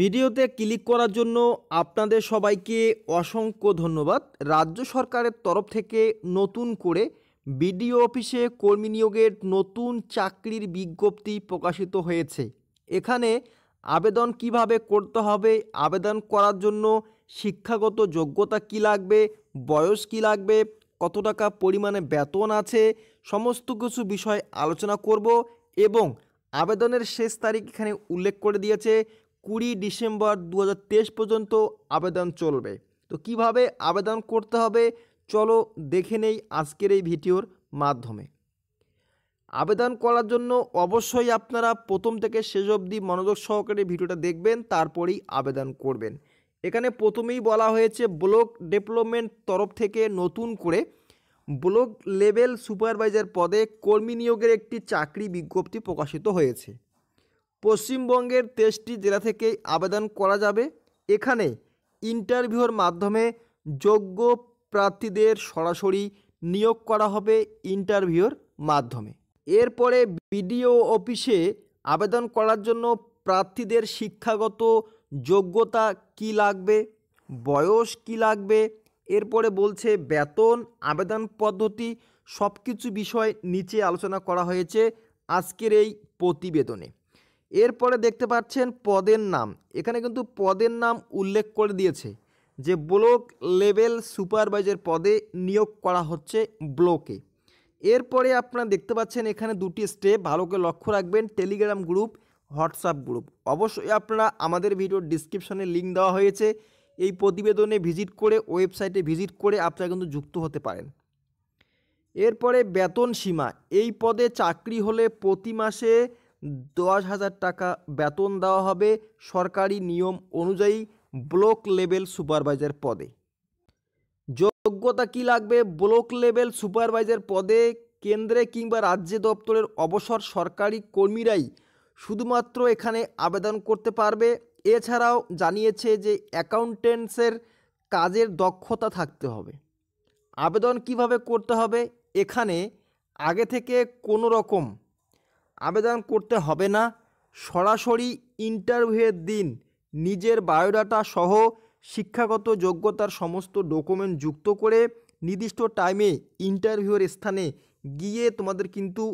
ভিডিওতে ক্লিক করার জন্য আপনাদের সবাইকে অসংখ্য ধন্যবাদ রাজ্য সরকারের তরফ থেকে নতুন করে বিডিও অফিসে কর্মী নিয়োগের নতুন চাকরির বিজ্ঞপ্তি প্রকাশিত হয়েছে এখানে আবেদন কিভাবে করতে হবে আবেদন করার জন্য শিক্ষাগত যোগ্যতা কি লাগবে বয়স কি লাগবে কত টাকা পরিমাণে বেতন আছে সমস্ত কিছু বিষয় আলোচনা করব এবং আবেদনের শেষ তারিখ এখানে উল্লেখ করে দিয়েছে কুড়ি ডিসেম্বর দু পর্যন্ত আবেদন চলবে তো কিভাবে আবেদন করতে হবে চলো দেখে নেই আজকের এই ভিডিওর মাধ্যমে আবেদন করার জন্য অবশ্যই আপনারা প্রথম থেকে শেষ অবধি মনোযোগ সহকারে ভিডিওটা দেখবেন তারপরেই আবেদন করবেন এখানে প্রথমেই বলা হয়েছে ব্লক ডেভেলপমেন্ট তরফ থেকে নতুন করে ব্লক লেভেল সুপারভাইজার পদে কর্মী নিয়োগের একটি চাকরি বিজ্ঞপ্তি প্রকাশিত হয়েছে পশ্চিমবঙ্গের তেইশটি জেলা থেকে আবেদন করা যাবে এখানে ইন্টারভিউর মাধ্যমে যোগ্য প্রার্থীদের সরাসরি নিয়োগ করা হবে ইন্টারভিউর মাধ্যমে এরপরে বিডিও অফিসে আবেদন করার জন্য প্রার্থীদের শিক্ষাগত যোগ্যতা কি লাগবে বয়স কি লাগবে এরপরে বলছে বেতন আবেদন পদ্ধতি সব কিছু বিষয় নিচে আলোচনা করা হয়েছে আজকের এই প্রতিবেদনে এরপরে দেখতে পাচ্ছেন পদের নাম এখানে কিন্তু পদের নাম উল্লেখ করে দিয়েছে যে ব্লক লেভেল সুপারভাইজার পদে নিয়োগ করা হচ্ছে ব্লকে এরপরে আপনারা দেখতে পাচ্ছেন এখানে দুটি স্টেপ ভালোকে লক্ষ্য রাখবেন টেলিগ্রাম গ্রুপ হোয়াটসঅ্যাপ গ্রুপ অবশ্যই আপনারা আমাদের ভিডিওর ডিসক্রিপশনে লিঙ্ক দেওয়া হয়েছে এই প্রতিবেদনে ভিজিট করে ওয়েবসাইটে ভিজিট করে আপনারা কিন্তু যুক্ত হতে পারেন এরপরে বেতন সীমা এই পদে চাকরি হলে প্রতি মাসে দশ হাজার টাকা বেতন দেওয়া হবে সরকারি নিয়ম অনুযায়ী ব্লক লেভেল সুপারভাইজার পদে যোগ্যতা কি লাগবে ব্লক লেভেল সুপারভাইজার পদে কেন্দ্রে কিংবা রাজ্য দপ্তরের অবসর সরকারি কর্মীরাই শুধুমাত্র এখানে আবেদন করতে পারবে এছাড়াও জানিয়েছে যে অ্যাকাউন্টেন্টসের কাজের দক্ষতা থাকতে হবে আবেদন কিভাবে করতে হবে এখানে আগে থেকে কোনো রকম আবেদন করতে হবে না সরাসরি ইন্টারভিউয়ের দিন নিজের বায়োডাটা সহ শিক্ষাগত যোগ্যতার সমস্ত ডকুমেন্ট যুক্ত করে নির্দিষ্ট টাইমে ইন্টারভিউয়ের স্থানে গিয়ে তোমাদের কিন্তু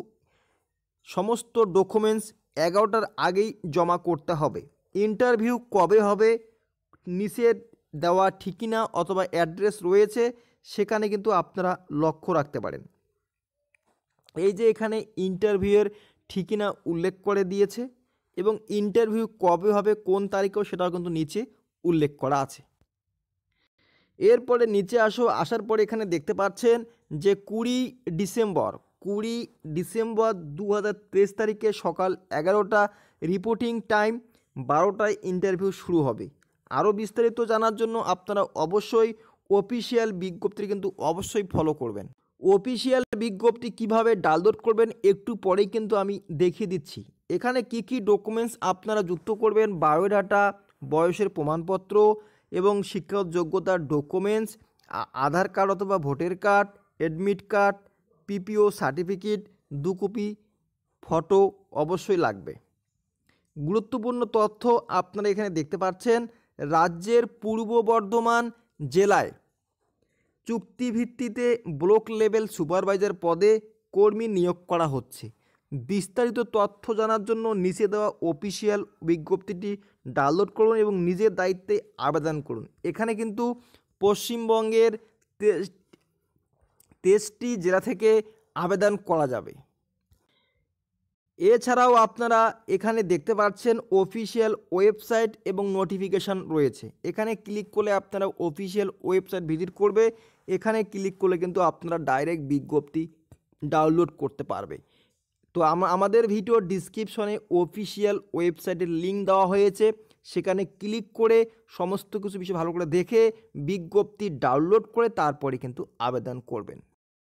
সমস্ত ডকুমেন্টস এগারোটার আগেই জমা করতে হবে ইন্টারভিউ কবে হবে নিচে দেওয়া ঠিকিনা অথবা অ্যাড্রেস রয়েছে সেখানে কিন্তু আপনারা লক্ষ্য রাখতে পারেন এই যে এখানে ইন্টারভিউয়ের ঠিকানা উল্লেখ করে দিয়েছে এবং ইন্টারভিউ কবে হবে কোন তারিখেও সেটাও কিন্তু নিচে উল্লেখ করা আছে এরপরে নিচে আসো আসার পরে এখানে দেখতে পাচ্ছেন যে কুড়ি ডিসেম্বর কুড়ি ডিসেম্বর দু তারিখে সকাল এগারোটা রিপোর্টিং টাইম বারোটায় ইন্টারভিউ শুরু হবে আরও বিস্তারিত জানার জন্য আপনারা অবশ্যই অফিসিয়াল বিজ্ঞপ্তি কিন্তু অবশ্যই ফলো করবেন অফিসিয়াল বিজ্ঞপ্তি কিভাবে ডাউনলোড করবেন একটু পরেই কিন্তু আমি দেখিয়ে দিচ্ছি এখানে কি কি ডকুমেন্টস আপনারা যুক্ত করবেন বায়োডাটা বয়সের প্রমাণপত্র এবং শিক্ষক যোগ্যতার ডকুমেন্টস আধার কার্ড অথবা voter card admit card PPO certificate দু কপি ফটো অবশ্যই লাগবে গুরুত্বপূর্ণ তথ্য আপনারা এখানে দেখতে পাচ্ছেন রাজ্যের পূর্ব বর্ধমান জেলায় চুক্তিভিত্তিতে ব্লক লেভেল সুপারভাইজার পদে কর্মী নিয়োগ করা হচ্ছে বিস্তারিত তথ্য জানার জন্য নিচে দেওয়া অফিসিয়াল বিজ্ঞপ্তিটি ডাউনলোড করুন এবং নিজের দায়িত্বে আবেদন করুন এখানে কিন্তু পশ্চিমবঙ্গের তেইশটি জেলা থেকে আবেদন করা যাবে এছাড়াও আপনারা এখানে দেখতে পাচ্ছেন অফিসিয়াল ওয়েবসাইট এবং নোটিফিকেশান রয়েছে এখানে ক্লিক করলে আপনারা অফিসিয়াল ওয়েবসাইট ভিজিট করবে এখানে ক্লিক করলে কিন্তু আপনারা ডাইরেক্ট বিজ্ঞপ্তি ডাউনলোড করতে পারবে তো আমাদের ভিডিও ডিসক্রিপশনে অফিসিয়াল ওয়েবসাইটের লিঙ্ক দেওয়া হয়েছে সেখানে ক্লিক করে সমস্ত কিছু বিষয় ভালো করে দেখে বিজ্ঞপ্তি ডাউনলোড করে তারপরে কিন্তু আবেদন করবেন